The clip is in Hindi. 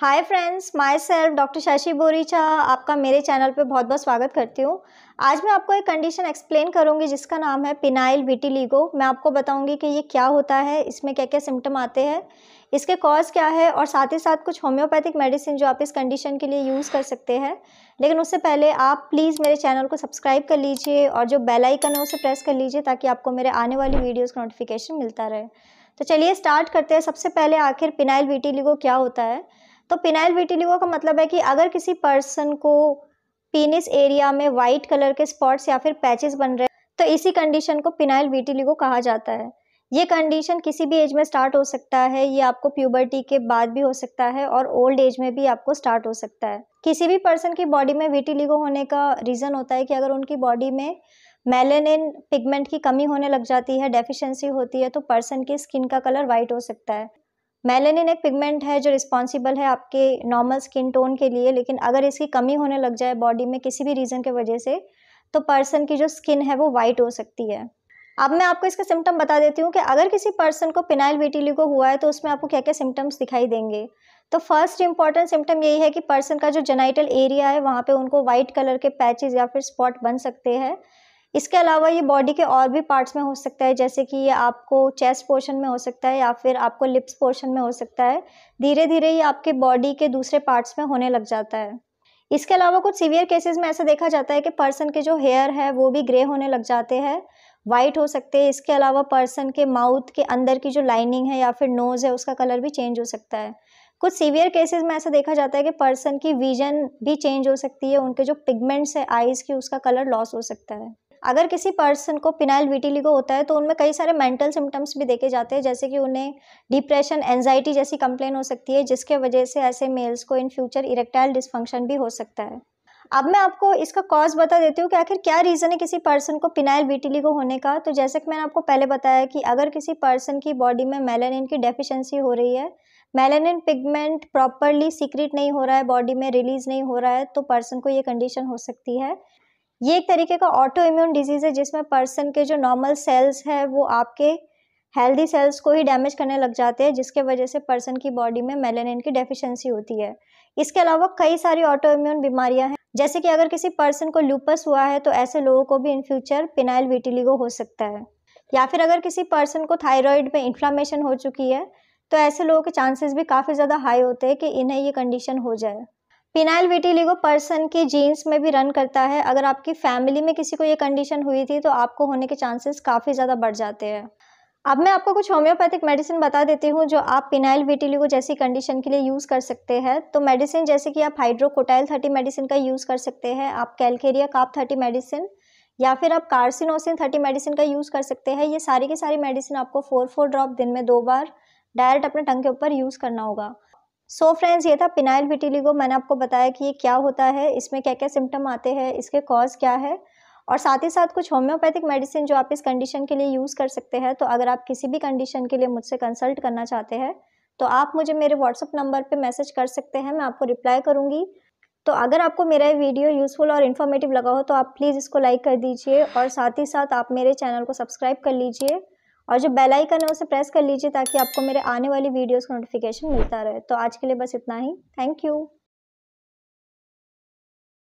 हाय friends myself doctor Shashi Boricha आपका मेरे चैनल पे बहुत बहुत स्वागत करती हूँ आज मैं आपको एक कंडीशन एक्सप्लेन करूँगी जिसका नाम है पिनाइल विटिलीगो मैं आपको बताऊँगी कि ये क्या होता है इसमें क्या क्या सिम्टम आते हैं इसके कॉज क्या है और साथ ही साथ कुछ होम्योपैथिक मेडिसिन जो आप इस कंडीशन के लिए यूज़ कर सकते हैं लेकिन उससे पहले आप प्लीज़ मेरे चैनल को सब्सक्राइब कर लीजिए और जो बेल आइकन है उसे प्रेस कर लीजिए ताकि आपको मेरे आने वाली वीडियोज़ का नोटिफिकेशन मिलता रहे तो चलिए स्टार्ट करते हैं सबसे पहले आखिर पिनाइल विटिलीगो क्या होता है तो पिनाइल विटिलिगो का मतलब है कि अगर किसी पर्सन को पीनिस एरिया में वाइट कलर के स्पॉट्स या फिर पैचेस बन रहे तो इसी कंडीशन को पिनाइल विटिलिगो कहा जाता है ये कंडीशन किसी भी एज में स्टार्ट हो सकता है ये आपको प्यूबर्टी के बाद भी हो सकता है और ओल्ड एज में भी आपको स्टार्ट हो सकता है किसी भी पर्सन की बॉडी में विटिलिगो होने का रीज़न होता है कि अगर उनकी बॉडी में मेलेनिन पिगमेंट की कमी होने लग जाती है डेफिशिएंसी होती है तो पर्सन की स्किन का कलर वाइट हो सकता है मेलेनिन एक पिगमेंट है जो रिस्पॉन्सिबल है आपके नॉर्मल स्किन टोन के लिए लेकिन अगर इसकी कमी होने लग जाए बॉडी में किसी भी रीज़न के वजह से तो पर्सन की जो स्किन है वो वाइट हो सकती है अब मैं आपको इसका सिम्टम बता देती हूँ कि अगर किसी पर्सन को पिनाइल विटिलिगो हुआ है तो उसमें आपको क्या क्या सिम्टम्स दिखाई देंगे तो फर्स्ट इंपॉर्टेंट सिम्टम यही है कि पर्सन का जो जेनाइटल एरिया है वहाँ पे उनको वाइट कलर के पैचेज या फिर स्पॉट बन सकते हैं इसके अलावा ये बॉडी के और भी पार्ट्स में हो सकता है जैसे कि ये आपको चेस्ट पोर्शन में हो सकता है या फिर आपको लिप्स पोर्शन में हो सकता है धीरे धीरे ये आपके बॉडी के दूसरे पार्ट्स में होने लग जाता है इसके अलावा कुछ सीवियर केसेस में ऐसा देखा जाता है कि पर्सन के जो हेयर है वो भी ग्रे होने लग जाते हैं वाइट हो सकते हैं इसके अलावा पर्सन के माउथ के अंदर की जो लाइनिंग है या फिर नोज़ है उसका कलर भी चेंज हो सकता है कुछ सीवियर केसेस में ऐसा देखा जाता है कि पर्सन की विजन भी चेंज हो सकती है उनके जो पिगमेंट्स है आइज़ की उसका कलर लॉस हो सकता है अगर किसी पर्सन को पिनाइल विटिलिगो होता है तो उनमें कई सारे मेंटल सिम्टम्स भी देखे जाते हैं जैसे कि उन्हें डिप्रेशन एनजाइटी जैसी कंप्लेन हो सकती है जिसके वजह से ऐसे मेल्स को इन फ्यूचर इरेक्टाइल डिस्फंक्शन भी हो सकता है अब मैं आपको इसका कॉज बता देती हूँ कि आखिर क्या रीज़न है किसी पर्सन को पिनाइल विटिलिगो होने का तो जैसे कि मैंने आपको पहले बताया कि अगर किसी पर्सन की बॉडी में मेलानिन की डेफिशिएंसी हो रही है मेलानिन पिगमेंट प्रॉपरली सीक्रेट नहीं हो रहा है बॉडी में रिलीज़ नहीं हो रहा है तो पर्सन को ये कंडीशन हो सकती है ये एक तरीके का ऑटो इम्यून डिजीज़ है जिसमें पर्सन के जो नॉर्मल सेल्स है वो आपके हेल्दी सेल्स को ही डैमेज करने लग जाते हैं जिसके वजह से पर्सन की बॉडी में मेलेनिन की डेफिशिएंसी होती है इसके अलावा कई सारी ऑटो इम्यून बीमारियां हैं जैसे कि अगर किसी पर्सन को लूपस हुआ है तो ऐसे लोगों को भी इन फ्यूचर पिनाइल विटिलिगो हो सकता है या फिर अगर किसी पर्सन को थायराइड में इन्फ्लामेशन हो चुकी है तो ऐसे लोगों के चांसेस भी काफ़ी ज़्यादा हाई होते हैं कि इन्हें ये कंडीशन हो जाए फिनाइल विटिलिगो पर्सन के जीन्स में भी रन करता है अगर आपकी फैमिली में किसी को ये कंडीशन हुई थी तो आपको होने के चांसेस काफ़ी ज़्यादा बढ़ जाते हैं अब मैं आपको कुछ होम्योपैथिक मेडिसिन बता देती हूँ जो आप पिनाइल विटिलिगो जैसी कंडीशन के लिए यूज़ कर सकते हैं तो मेडिसिन जैसे कि आप हाइड्रोकोटाइल थर्टी मेडिसिन का यूज़ कर सकते हैं आप कैलकेरिया काप थर्टी मेडिसिन या फिर आप कार्सिनोसिन थर्टी मेडिसिन का यूज़ कर सकते हैं ये सारी की सारी मेडिसिन आपको फोर फोर ड्रॉप दिन में दो बार डायरेक्ट अपने टंग के ऊपर यूज़ करना होगा सो so फ्रेंड्स ये था पिनाइल विटिलिगो मैंने आपको बताया कि ये क्या होता है इसमें क्या क्या सिम्टम आते हैं इसके कॉज क्या है और साथ ही साथ कुछ होम्योपैथिक मेडिसिन जो आप इस कंडीशन के लिए यूज़ कर सकते हैं तो अगर आप किसी भी कंडीशन के लिए मुझसे कंसल्ट करना चाहते हैं तो आप मुझे मेरे व्हाट्सअप नंबर पर मैसेज कर सकते हैं मैं आपको रिप्लाई करूँगी तो अगर आपको मेरा ये वीडियो यूज़फुल और इन्फॉर्मेटिव लगा हो तो आप प्लीज़ इसको लाइक कर दीजिए और साथ ही साथ आप मेरे चैनल को सब्सक्राइब कर लीजिए और जो बेल आइकन है उसे प्रेस कर लीजिए ताकि आपको मेरे आने वाली वीडियोस का नोटिफिकेशन मिलता रहे तो आज के लिए बस इतना ही थैंक यू